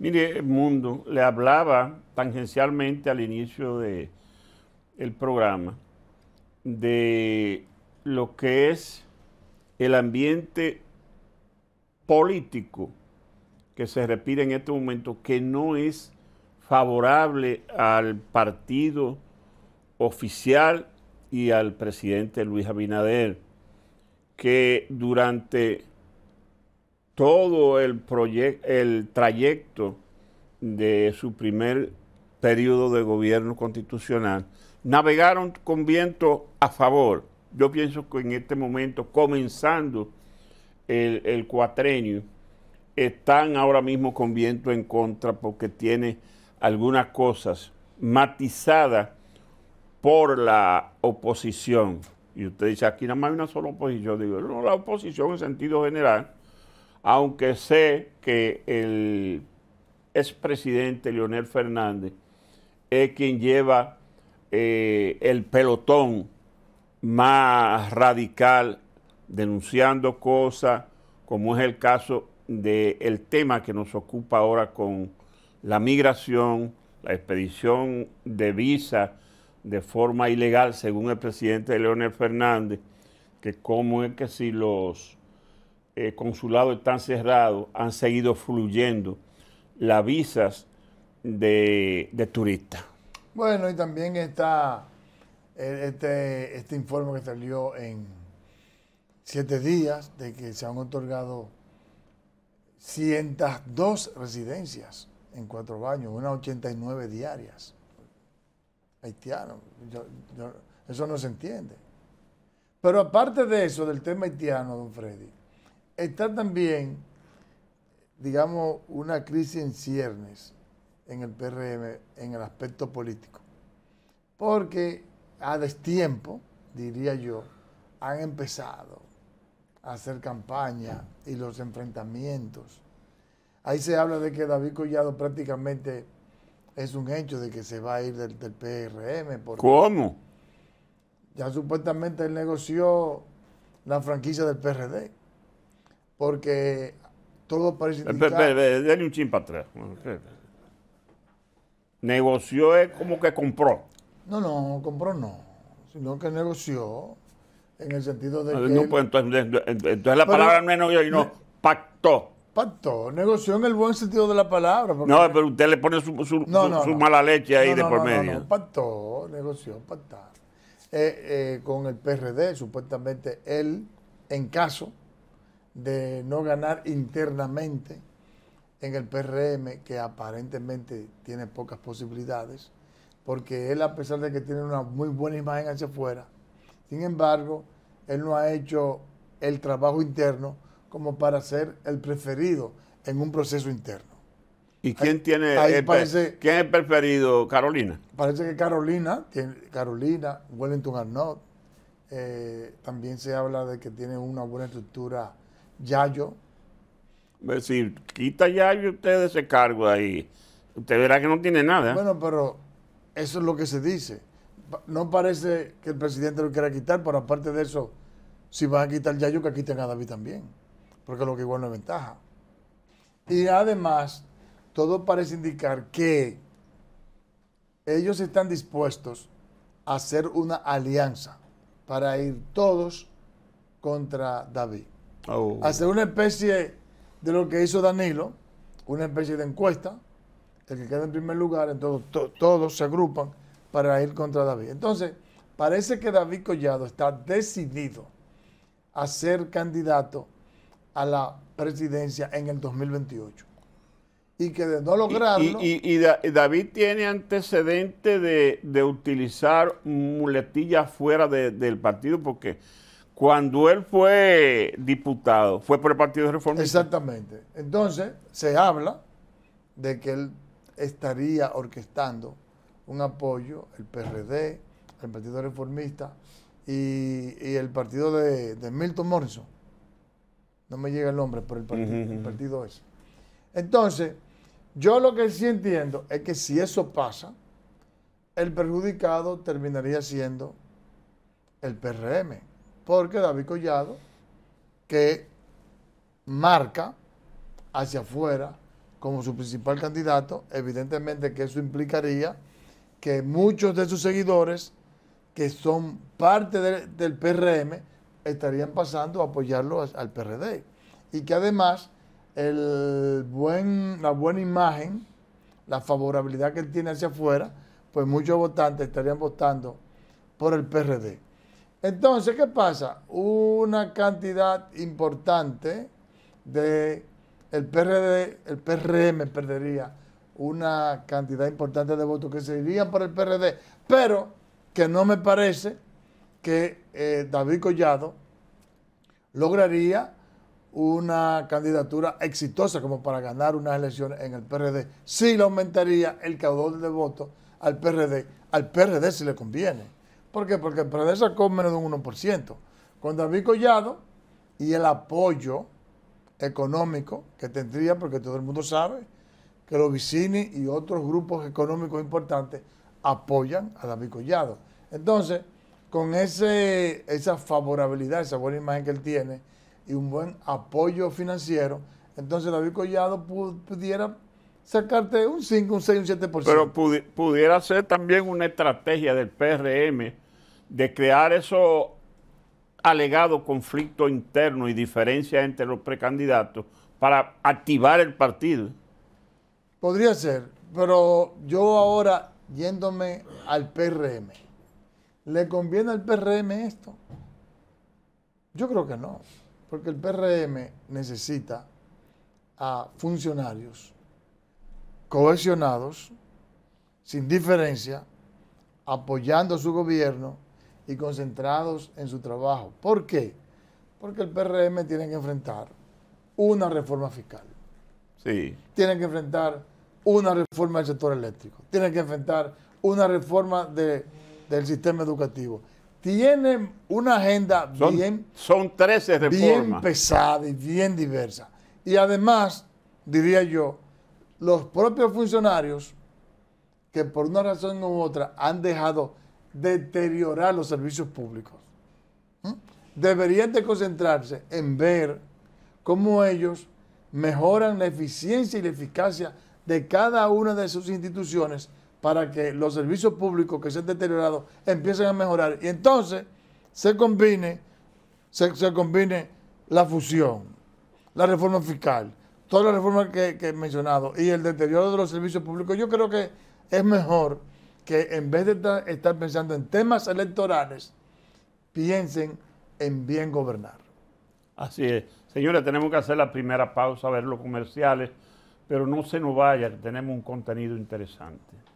Mire, Mundo, le hablaba tangencialmente al inicio del programa de lo que es el ambiente político que se repite en este momento, que no es favorable al partido oficial y al presidente Luis Abinader, que durante todo el, el trayecto de su primer periodo de gobierno constitucional, navegaron con viento a favor. Yo pienso que en este momento, comenzando el, el cuatrenio, están ahora mismo con viento en contra porque tiene algunas cosas matizadas por la oposición. Y usted dice, aquí nada más hay una sola oposición. digo, no, la oposición en sentido general aunque sé que el expresidente Leonel Fernández es quien lleva eh, el pelotón más radical denunciando cosas, como es el caso del tema que nos ocupa ahora con la migración, la expedición de visa de forma ilegal, según el presidente Leonel Fernández, que cómo es que si los eh, consulados están cerrados, han seguido fluyendo las visas de, turistas. Bueno, y también está eh, este, este, informe que salió en siete días de que se han otorgado 102 residencias en cuatro baños, unas 89 diarias. Haitiano, eso no se entiende. Pero aparte de eso, del tema haitiano, don Freddy, está también, digamos, una crisis en ciernes en el PRM en el aspecto político. Porque a destiempo, diría yo, han empezado a hacer campaña y los enfrentamientos. Ahí se habla de que David Collado prácticamente es un hecho de que se va a ir del, del PRM. ¿Cómo? Ya supuestamente él negoció la franquicia del PRD porque todo parece indicar... dale un chin para atrás. Negoció es eh, como que compró. No, no, compró no, sino que negoció en el sentido de que... Pues, entonces, la palabra no es negocio, sino pacto. pactó. Pactó, negoció en el buen sentido de la palabra. No, pero usted le pone su, mala leche ahí de por medio. No, pactó, negoció, pactar. Eh, eh, con el PRD, supuestamente él, en caso de no ganar internamente en el PRM, que aparentemente tiene pocas posibilidades, porque él a pesar de que tiene una muy buena imagen hacia afuera, sin embargo, él no ha hecho el trabajo interno como para ser el preferido en un proceso interno. ¿Y quién tiene ¿quién es preferido? Carolina. Parece que Carolina, Carolina, Wellington Arnold eh, también se habla de que tiene una buena estructura Yayo. Es decir, quita Yayo usted de ese cargo ahí. Usted verá que no tiene nada. Bueno, pero eso es lo que se dice. No parece que el presidente lo quiera quitar, pero aparte de eso, si van a quitar Yayo, que quiten a David también. Porque lo que igual no es ventaja. Y además, todo parece indicar que ellos están dispuestos a hacer una alianza para ir todos contra David. Hace oh. hacer una especie de lo que hizo Danilo, una especie de encuesta, el que queda en primer lugar, entonces todos se agrupan para ir contra David. Entonces, parece que David Collado está decidido a ser candidato a la presidencia en el 2028. Y que de no lograrlo... Y, David tiene antecedente de, utilizar muletillas fuera del partido porque cuando él fue diputado, fue por el Partido Reformista. Exactamente. Entonces, se habla de que él estaría orquestando un apoyo, el PRD, el Partido Reformista y, el partido de, Milton Morrison. No me llega el nombre, pero el partido, el partido es. Entonces, yo lo que sí entiendo es que si eso pasa, el perjudicado terminaría siendo el PRM porque David Collado, que marca hacia afuera como su principal candidato, evidentemente que eso implicaría que muchos de sus seguidores que son parte del PRM estarían pasando a apoyarlo al PRD. Y que además la buena imagen, la favorabilidad que él tiene hacia afuera, pues muchos votantes estarían votando por el PRD. Entonces, ¿qué pasa? Una cantidad importante de el PRD, el PRM perdería una cantidad importante de votos que se irían por el PRD, pero que no me parece que eh, David Collado lograría una candidatura exitosa como para ganar unas elecciones en el PRD. Sí le aumentaría el caudal de votos al PRD. Al PRD si le conviene ¿Por qué? Porque el PRD sacó menos de un 1%. Con David Collado y el apoyo económico que tendría, porque todo el mundo sabe que los vicini y otros grupos económicos importantes apoyan a David Collado. Entonces, con ese, esa favorabilidad, esa buena imagen que él tiene y un buen apoyo financiero, entonces David Collado pudiera sacarte un 5, un 6, un 7%. Pero pudiera ser también una estrategia del PRM de crear eso alegado conflicto interno y diferencias entre los precandidatos para activar el partido. Podría ser, pero yo ahora, yéndome al PRM, ¿le conviene al PRM esto? Yo creo que no, porque el PRM necesita a funcionarios cohesionados, sin diferencia, apoyando a su gobierno y concentrados en su trabajo. ¿Por qué? Porque el PRM tiene que enfrentar una reforma fiscal. Sí. Tiene que enfrentar una reforma del sector eléctrico. Tiene que enfrentar una reforma del sistema educativo. Tienen una agenda bien, son 13 bien pesada y bien diversa. Y además, diría yo, los propios funcionarios que por una razón u otra han dejado deteriorar los servicios públicos. ¿Mm? Deberían de concentrarse en ver cómo ellos mejoran la eficiencia y la eficacia de cada una de sus instituciones para que los servicios públicos que se han deteriorado empiecen a mejorar. Y entonces se combine, se, combine la fusión, la reforma fiscal, todas las reformas que, que he mencionado y el deterioro de los servicios públicos. Yo creo que es mejor que en vez de estar pensando en temas electorales, piensen en bien gobernar. Así es. Señores, tenemos que hacer la primera pausa, a ver los comerciales, pero no se nos vaya, tenemos un contenido interesante.